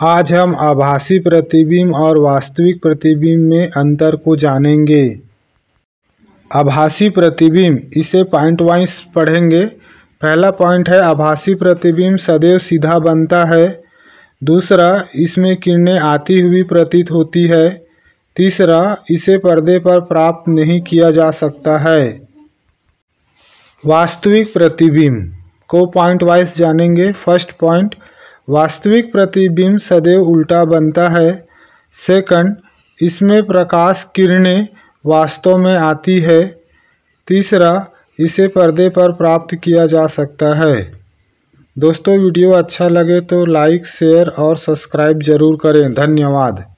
आज हम आभासी प्रतिबिंब और वास्तविक प्रतिबिंब में अंतर को जानेंगे आभासी प्रतिबिंब इसे पॉइंट वाइज पढ़ेंगे पहला पॉइंट है आभासी प्रतिबिंब सदैव सीधा बनता है दूसरा इसमें किरणें आती हुई प्रतीत होती है तीसरा इसे पर्दे पर प्राप्त नहीं किया जा सकता है वास्तविक प्रतिबिंब को पॉइंट वाइज जानेंगे फर्स्ट पॉइंट वास्तविक प्रतिबिंब सदैव उल्टा बनता है सेकंड इसमें प्रकाश किरणें वास्तव में आती है तीसरा इसे पर्दे पर प्राप्त किया जा सकता है दोस्तों वीडियो अच्छा लगे तो लाइक शेयर और सब्सक्राइब ज़रूर करें धन्यवाद